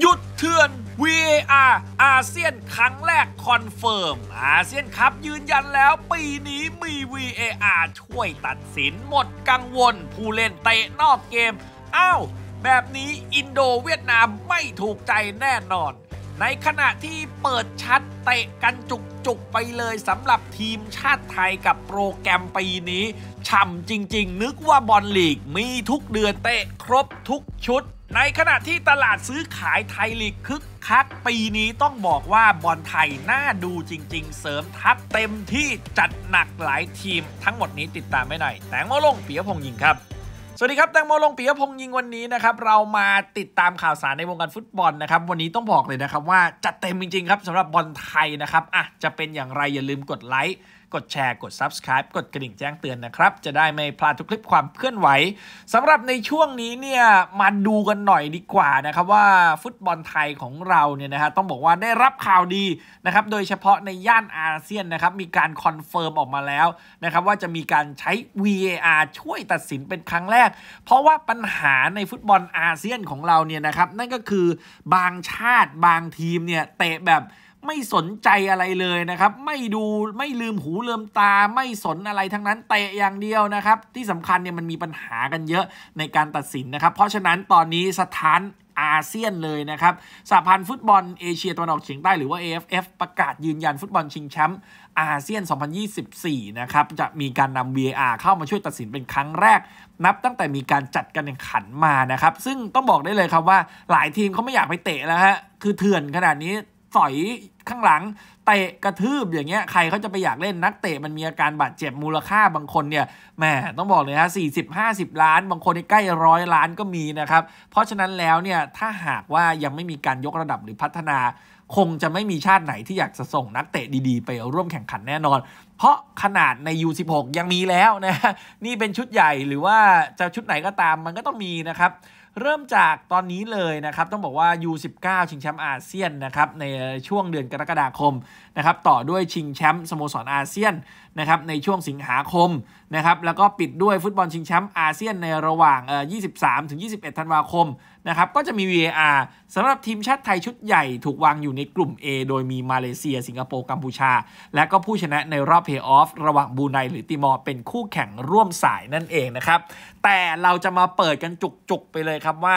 หยุดเถื่อน VAR อาเซียนครั้งแรกคอนเฟิร์ม อาเซียนครับยืนยันแล้ว ปีนี้มี VAR ช่วยตัดสินหมดกังวลผู้เล่นเตะนอกเกมอ้าวแบบนี้อินโดเวียดนามไม่ถูกใจแน่นอน ในขณะที่เปิดชัดเตะกันจุกจุกไปเลยสำหรับทีมชาติไทยกับโปรแกรมปีนี้ ช่ำจริงๆ นึกว่าบอลลีกมีทุกเดือนเตะครบทุกชุดในขณะที่ตลาดซื้อขายไทยลีกคึกคักปีนี้ต้องบอกว่าบอลไทยน่าดูจริงๆเสริมทัพเต็มที่จัดหนักหลายทีมทั้งหมดนี้ติดตามไม่หน่อยแตงโมลงเปียพงยิงครับ สวัสดีครับแตงโมลงปียพงยิงวันนี้นะครับเรามาติดตามข่าวสารในวงการฟุตบอลนะครับวันนี้ต้องบอกเลยนะครับว่าจัดเต็มจริง ๆ ครับสำหรับบอลไทยนะครับอ่ะจะเป็นอย่างไรอย่าลืมกดไลค์กดแชร์ กด Subscribe กดกระดิ่งแจ้งเตือนนะครับ จะได้ไม่พลาดทุกคลิปความเคลื่อนไหว สำหรับในช่วงนี้เนี่ย มาดูกันหน่อยดีกว่านะครับว่าฟุตบอลไทยของเราเนี่ยนะฮะต้องบอกว่าได้รับข่าวดีนะครับ โดยเฉพาะในย่านอาเซียนนะครับ มีการคอนเฟิร์มออกมาแล้วนะครับว่าจะมีการใช้ VAR ช่วยตัดสินเป็นครั้งแรก เพราะว่าปัญหาในฟุตบอลอาเซียนของเราเนี่ยนะครับ นั่นก็คือบางชาติบางทีมเนี่ยเตะแบบไม่สนใจอะไรเลยนะครับ ไม่ดูไม่ลืมหูลืมตาไม่สนอะไรทั้งนั้นเตะอย่างเดียวนะครับ ที่สำคัญเนี่ยมันมีปัญหากันเยอะในการตัดสินนะครับ เพราะฉะนั้นตอนนี้สถานอาเซียนเลยนะครับสหพันธ์ฟุตบอลเอเชียตะวันออกเฉียงใต้หรือว่า AFF ประกาศยืนยันฟุตบอลชิงแชมป์อาเซียน 2024 นะครับ จะมีการนำ VAR เข้ามาช่วยตัดสินเป็นครั้งแรก นับตั้งแต่มีการจัดการแข่งขันมานะครับซึ่งต้องบอกได้เลยครับว่าหลายทีมเขาไม่อยากไปเตะแล้วฮะคือเถื่อนขนาดนี้สอยข้างหลังเตะกระทืบอย่างเงี้ยใครเขาจะไปอยากเล่นนักเตะมันมีอาการบาดเจ็บมูลค่าบางคนเนี่ยแหมต้องบอกเลยฮะสี่สิบห้าสิบล้าน บางคนใกล้ร้อยล้านก็มีนะครับ เพราะฉะนั้นแล้วเนี่ยถ้าหากว่ายังไม่มีการยกระดับหรือพัฒนา คงจะไม่มีชาติไหนที่อยากจะส่งนักเตะดี ๆ ไปร่วมแข่งขันแน่นอน เพราะขนาดใน U16 ยังมีแล้วนะนี่เป็นชุดใหญ่หรือว่าจะชุดไหนก็ตามมันก็ต้องมีนะครับเริ่มจากตอนนี้เลยนะครับต้องบอกว่า U19 ชิงแชมป์อาเซียนนะครับในช่วงเดือนกรกฎาคมนะครับต่อด้วยชิงแชมป์สโมสรอาเซียนนะครับในช่วงสิงหาคมนะครับแล้วก็ปิดด้วยฟุตบอลชิงแชมป์อาเซียนในระหว่างเอ่อ23ถึง21 ธันวาคม นะครับ ก็จะมี VAR สำหรับทีมชาติไทยชุดใหญ่ถูกวางอยู่ในกลุ่ม A โดยมีมาเลเซีย สิงคโปร์กัมพูชาและก็ผู้ชนะในรอบเพย์ออฟระหว่างบูไนหรือติมอร์เป็นคู่แข่งร่วมสายนั่นเองนะครับแต่เราจะมาเปิดกันจุกๆ ไปเลยครับว่า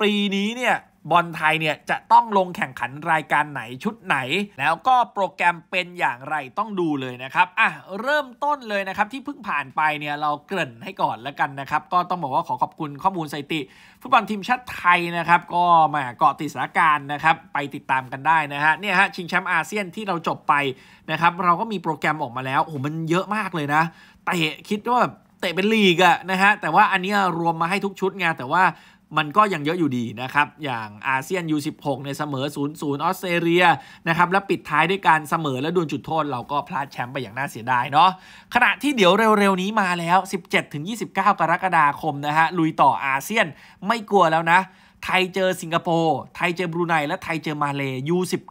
ปีนี้เนี่ยบอลไทยเนี่ยจะต้องลงแข่งขันรายการไหนชุดไหน แล้วก็โปรแกรมเป็นอย่างไรต้องดูเลยนะครับอ่ะเริ่มต้นเลยนะครับที่เพิ่งผ่านไปเนี่ยเราเกริ่นให้ก่อนแล้วกันนะครับ ก็ต้องบอกว่าขอขอบคุณข้อมูลสถิติฟุตบอลทีมชาติไทยนะครับ ก็มาเกาะติดสถานการณ์นะครับไปติดตามกันได้นะฮะเนี่ยฮะชิงแชมป์อาเซียนที่เราจบไปนะครับเราก็มีโปรแกรมออกมาแล้วโอ้มันเยอะมากเลยนะแต่คิดว่าตะเป็นลีกอะนะฮะแต่ว่าอันนี้รวมมาให้ทุกชุดไงแต่ว่ามันก็ยังเยอะอยู่ดีนะครับ อย่างอาเซียน U16 ในเสมอ0์ออสเตรเลียนะครับและปิดท้ายด้วยการเสมอและดวลจุดโทษเราก็พลาดแชมป์ไปอย่างน่าเสียดายเนาะขณะที่เดี๋ยวเร็วๆนี้มาแล้ว 17-29 กรกฎาคมนะฮะ ลุยต่ออาเซียนไม่กลัวแล้วนะไทยเจอสิงคโปร์ ไทยเจอบรูไนและไทยเจอมาเลย์สิบ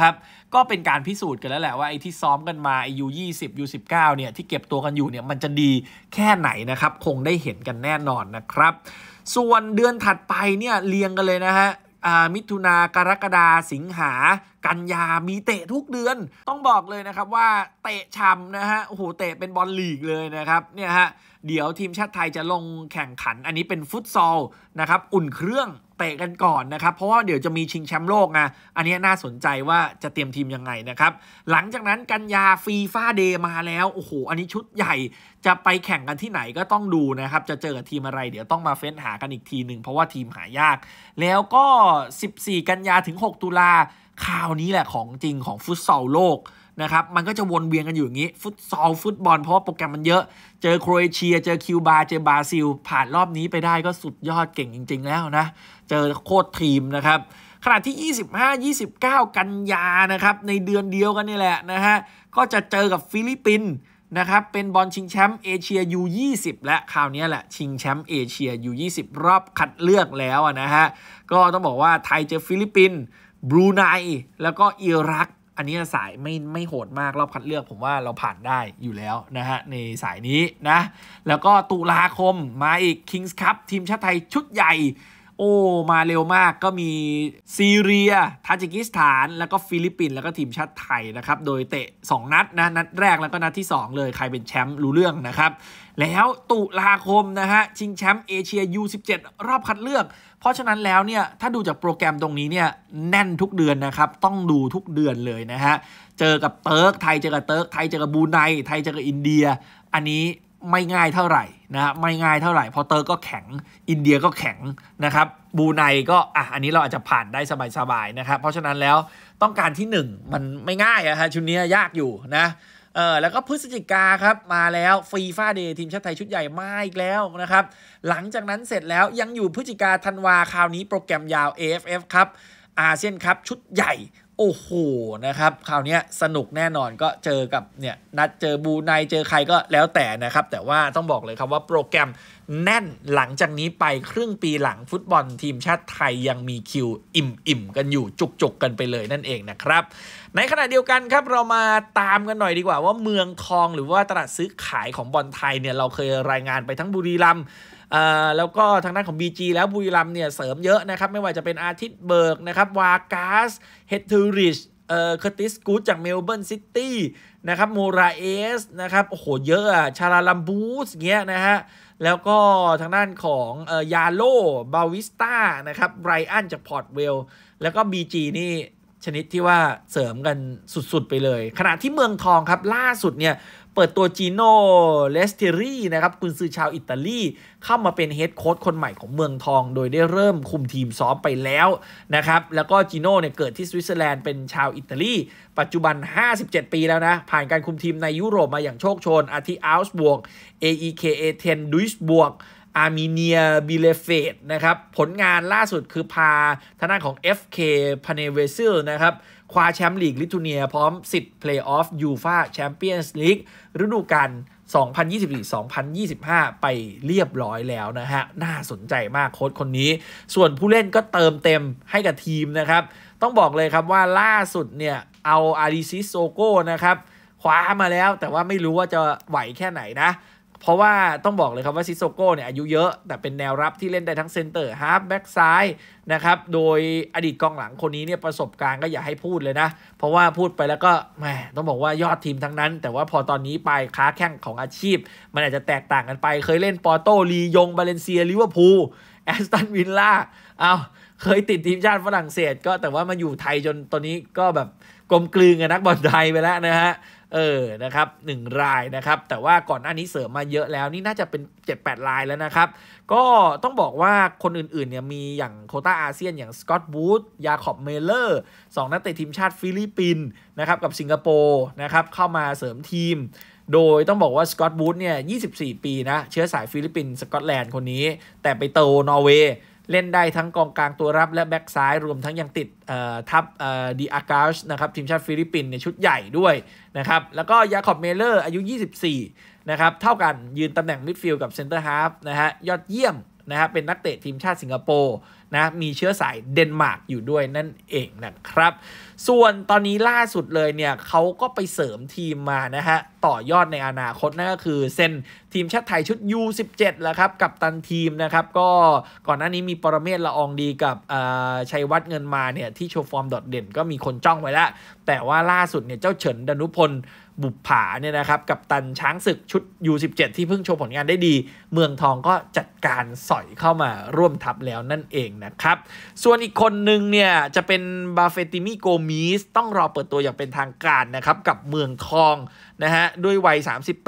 ครับ ก็เป็นการพิสูจน์กันแล้วแหละว่า ไอ้ที่ซ้อมกันมาไอ้ยูยี่สิบยูสิบเก้าเนี่ย ที่เก็บตัวกันอยู่เนี่ยมันจะดีแค่ไหนนะครับ คงได้เห็นกันแน่นอนนะครับ ส่วนเดือนถัดไปเนี่ยเรียงกันเลยนะฮะมิถุนากรกฎาสิงหากันยามีเตะทุกเดือน ต้องบอกเลยนะครับว่าเตะช้ำนะฮะ โอ้โห เตะเป็นบอลลีกเลยนะครับ เนี่ยฮะ เดี๋ยวทีมชาติไทยจะลงแข่งขัน อันนี้เป็นฟุตซอลนะครับ อุ่นเครื่อง เตะกันก่อนนะครับ เพราะว่าเดี๋ยวจะมีชิงแชมป์โลกนะอันนี้น่าสนใจว่าจะเตรียมทีมยังไงนะครับ หลังจากนั้นกันยาฟีฟ่าเดย์มาแล้ว โอ้โห อันนี้ชุดใหญ่ จะไปแข่งกันที่ไหนก็ต้องดูนะครับ จะเจอกับทีมอะไร เดี๋ยวต้องมาเฟ้นหากันอีกทีหนึ่งเพราะว่าทีมหายาก แล้วก็ 14 กันยาถึง 6 ตุลาคราวนี้แหละของจริงของฟุตซอลโลกนะครับ มันก็จะวนเวียนกันอยู่อย่างนี้ฟุตซอล ฟุตบอล เพราะว่าโปรแกรมมันเยอะเจอโครเอเชีย เจอคิวบาเจอบราซิลผ่านรอบนี้ไปได้ก็สุดยอดเก่งจริง ๆ แล้วนะ เจอโคตรทีมนะครับขณะที่ 25 29 กันยานะครับ ในเดือนเดียวกันนี่แหละนะฮะก็จะเจอกับฟิลิปปินส์นะครับเป็นบอลชิงแชมป์เอเชีย U20 และคราวนี้แหละชิงแชมป์เอเชีย U20 รอบคัดเลือกแล้วนะฮะก็ต้องบอกว่าไทยเจอฟิลิปปินส์บรูไนแล้วก็อิรัก อันนี้สายไม่ไม่โหดมาก รอบคัดเลือก ผมว่าเราผ่านได้อยู่แล้วนะฮะ ในสายนี้นะ แล้วก็ตุลาคม มาอีกคิงส์คัพทีมชาติไทยชุดใหญ่โอ้ มาเร็วมากก็มีซีเรีย ทาจิกิสถาน แล้วก็ฟิลิปปินส์แล้วก็ทีมชาติไทยนะครับ โดยเตะ 2 นัดนะนัดแรกแล้วก็นัดที่ 2 เลยใครเป็นแชมป์รู้เรื่องนะครับ แล้วตุลาคมนะฮะ ชิงแชมป์เอเชีย U17 รอบคัดเลือก เพราะฉะนั้นแล้วเนี่ย ถ้าดูจากโปรแกรมตรงนี้เนี่ย แน่นทุกเดือนนะครับ ต้องดูทุกเดือนเลยนะฮะเจอกับเติร์กไทยเจอกับเติร์กไทยเจอกับบูไนไทยเจอกับอินเดีย อันนี้ไม่ง่ายเท่าไหร่นะไม่ง่ายเท่าไหร่พอเตอร์ก็แข็ง อินเดียก็แข็งนะครับบูไนก็อ่ะอันนี้เราอาจจะผ่านได้สบายๆนะครับเพราะฉะนั้นแล้วต้องการที่ 1 มันไม่ง่ายอะฮะชุดนี้ยากอยู่นะเออแล้วก็พฤศจิกาครับมาแล้วฟีฟ่าเดย์ทีมชาติไทยชุดใหญ่มาอีกแล้วนะครับหลังจากนั้นเสร็จแล้วยังอยู่พฤศจิกาธันวาคราวนี้โปรแกรมยาว AFF ครับอาเซียนคัพชุดใหญ่โอ้โห นะครับ คราวนี้สนุกแน่นอนก็เจอกับเนี่ยนัดเจอบูไนเจอใครก็แล้วแต่นะครับ แต่ว่าต้องบอกเลยครับว่าโปรแกรมแน่นหลังจากนี้ไป ครึ่งปีหลังฟุตบอลทีมชาติไทยยังมีคิวอิ่ม ๆ กันอยู่จุกจกกันไปเลยนั่นเองนะครับ ในขณะเดียวกันครับเรามาตามกันหน่อยดีกว่า ว่าเมืองทองหรือว่าตลาดซื้อขายของบอลไทยเนี่ยเราเคยรายงานไปทั้งบุรีรัมย์แล้วก็ทางด้านของ BG แล้ว บุรีรัมเนี่ยเสริมเยอะนะครับไม่ว่าจะเป็นอาทิตย์เบิกนะครับวากาสเฮตทูริชเอ่อคติสกูจากเมลเบิร์นซิตี้นะครับโมราเอสนะครับโอ้โหเยอะอะชาราลัมบูสเงี้ยนะฮะแล้วก็ทางด้านของเอ่อยาโลบาวิสต้านะครับไรอันจากพอร์ตเวลแล้วก็ BG นี่ ชนิดที่ว่าเสริมกันสุดๆไปเลย ขณะที่เมืองทองครับ ล่าสุดเนี่ยปิดตัวจีโน่เลสติรีนะครับกุนซือชาวอิตาลีเข้ามาเป็นเฮดโค้ชคนใหม่ของเมืองทอง โดยได้เริ่มคุมทีมซ้อมไปแล้วนะครับ แล้วก็จีโน่เนี่ยเกิดที่สวิตเซอร์แลนด์เป็นชาวอิตาลีปัจจุบัน 57 ปีแล้วนะ ผ่านการคุมทีมในยุโรปมาอย่างโชคชน อาทิอัลส์บวก AEK A10 ดุสบวกอาร์เมเนียบิเลเฟตนะครับผลงานล่าสุดคือพาทางด้านของ FK พาเนเวซิลนะครับคว้าแชมป์ลีก ลิทัวเนีย พร้อมสิทธิ์เพลย์ออฟ ยูฟาแชมเปี้ยนส์ลีกฤดูกาล2024-2025 ไปเรียบร้อยแล้วนะฮะน่าสนใจมากโค้ชคนนี้ ส่วนผู้เล่นก็เติมเต็มให้กับทีมนะครับ ต้องบอกเลยครับว่าล่าสุดเนี่ยเอาอาริซิโซโก้นะครับคว้ามาแล้ว แต่ว่าไม่รู้ว่าจะไหวแค่ไหนนะเพราะว่าต้องบอกเลยครับว่าซิโซโก้เนี่ยอายุเยอะ แต่เป็นแนวรับที่เล่นได้ทั้งเซนเตอร์ฮาร์ฟแบ็กซ้ายนะครับ โดยอดีตกองหลังคนนี้เนี่ยประสบการณ์ก็อย่าให้พูดเลยนะ เพราะว่าพูดไปแล้วก็แหมต้องบอกว่ายอดทีมทั้งนั้น แต่ว่าพอตอนนี้ไปค้าแข่งของอาชีพ มันอาจจะแตกต่างกันไปเคยเล่นปอร์โตลียงบาเลนเซียลิเวอร์พูลแอสตันวินล่าเอาเคยติดทีมชาติฝรั่งเศสก็แต่ว่ามาอยู่ไทยจนตอนนี้ก็แบบกลมกลืนกับนักบอลไทยไปแล้วนะฮะเออ นะครับหนึ่งรายนะครับ แต่ว่าก่อนหน้านี้เสริมมาเยอะแล้วนี่น่าจะเป็น 7-8รายแล้วนะครับ ก็ต้องบอกว่าคนอื่นๆเนี่ยมีอย่างโคต้าอาเซียนอย่างสกอตบูธยาขอบเมเลอร์ สองนักเตะทีมชาติฟิลิปปินส์นะครับกับสิงคโปร์นะครับเข้ามาเสริมทีม โดยต้องบอกว่าสกอตบูธเนี่ย24 ปีนะเชื้อสายฟิลิปปินส์สกอตแลนด์คนนี้ แต่ไปโตนอร์เวย์เล่นได้ทั้งกองกลางตัวรับและแบ็กซ้าย รวมทั้งยังติดทัพดีอารกาชนะครับ ทีมชาติฟิลิปปินส์ในชุดใหญ่ด้วยนะครับ แล้วก็ยาคอบเมเลอร์อายุ 24 นะครับ เท่ากันยืนตำแหน่งมิดฟิลด์กับเซนเตอร์ฮาฟนะฮะยอดเยี่ยมนะฮะเป็นนักเตะทีมชาติสิงคโปร์นะมีเชื้อสายเดนมาร์กอยู่ด้วยนั่นเองนะครับ ส่วนตอนนี้ล่าสุดเลยเนี่ยเขาก็ไปเสริมทีมมานะฮะ ต่อยอดในอนาคตนั่นก็คือเซนทีมชาติไทยชุด U17 แล้วครับ กับตันทีมนะครับก็ก่อนหน้านี้มีปรเมศละอองดีกับชัยวัฒน์เงินมาเนี่ย ที่โชว์ฟอร์มโดดเด่น ก็มีคนจ้องไว้แล้ว แต่ว่าล่าสุดเนี่ย เจ้าเฉินดนุพลบุปผาเนี่ยนะครับกับตันช้างศึกชุด U17 ที่เพิ่งโชว์ผลงานได้ดี เมืองทองก็จัดการสอยเข้ามาร่วมทัพแล้วนั่นเองนะครับ ส่วนอีกคนหนึ่งเนี่ย จะเป็นบาเฟติมิโกมิสต้องรอเปิดตัวอย่างเป็นทางการนะครับ กับเมืองทองนะฮะ ด้วยวัย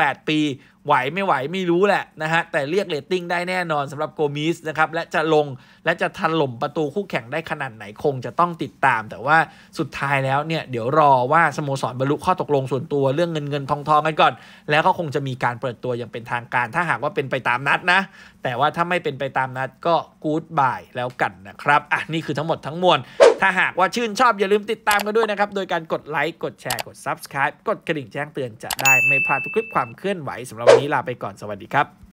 38 ปีไหวไม่ไหวไม่รู้แหละนะฮะ แต่เรียกเรตติ้งได้แน่นอนสำหรับโกมิสนะครับ และจะลงและจะทันหล่มประตูคู่แข่งได้ขนาดไหนคงจะต้องติดตาม แต่ว่าสุดท้ายแล้วเนี่ย เดี๋ยวรอว่าสโมสรบรรลุข้อตกลงส่วนตัวเรื่องเงินเงินทองทองกันก่อน แล้วก็คงจะมีการเปิดตัวอย่างเป็นทางการ ถ้าหากว่าเป็นไปตามนัดนะ แต่ว่าถ้าไม่เป็นไปตามนัดก็กู๊ดบายแล้วกันนะครับอ่ะนี่คือทั้งหมดทั้งมวลถ้าหากว่าชื่นชอบอย่าลืมติดตามกันด้วยนะครับโดยการกดไลค์กดแชร์กด Subscribe กดกระดิ่งแจ้งเตือนจะได้ไม่พลาดทุกคลิปความเคลื่อนไหวสำหรับวันนี้ลาไปก่อน สวัสดีครับ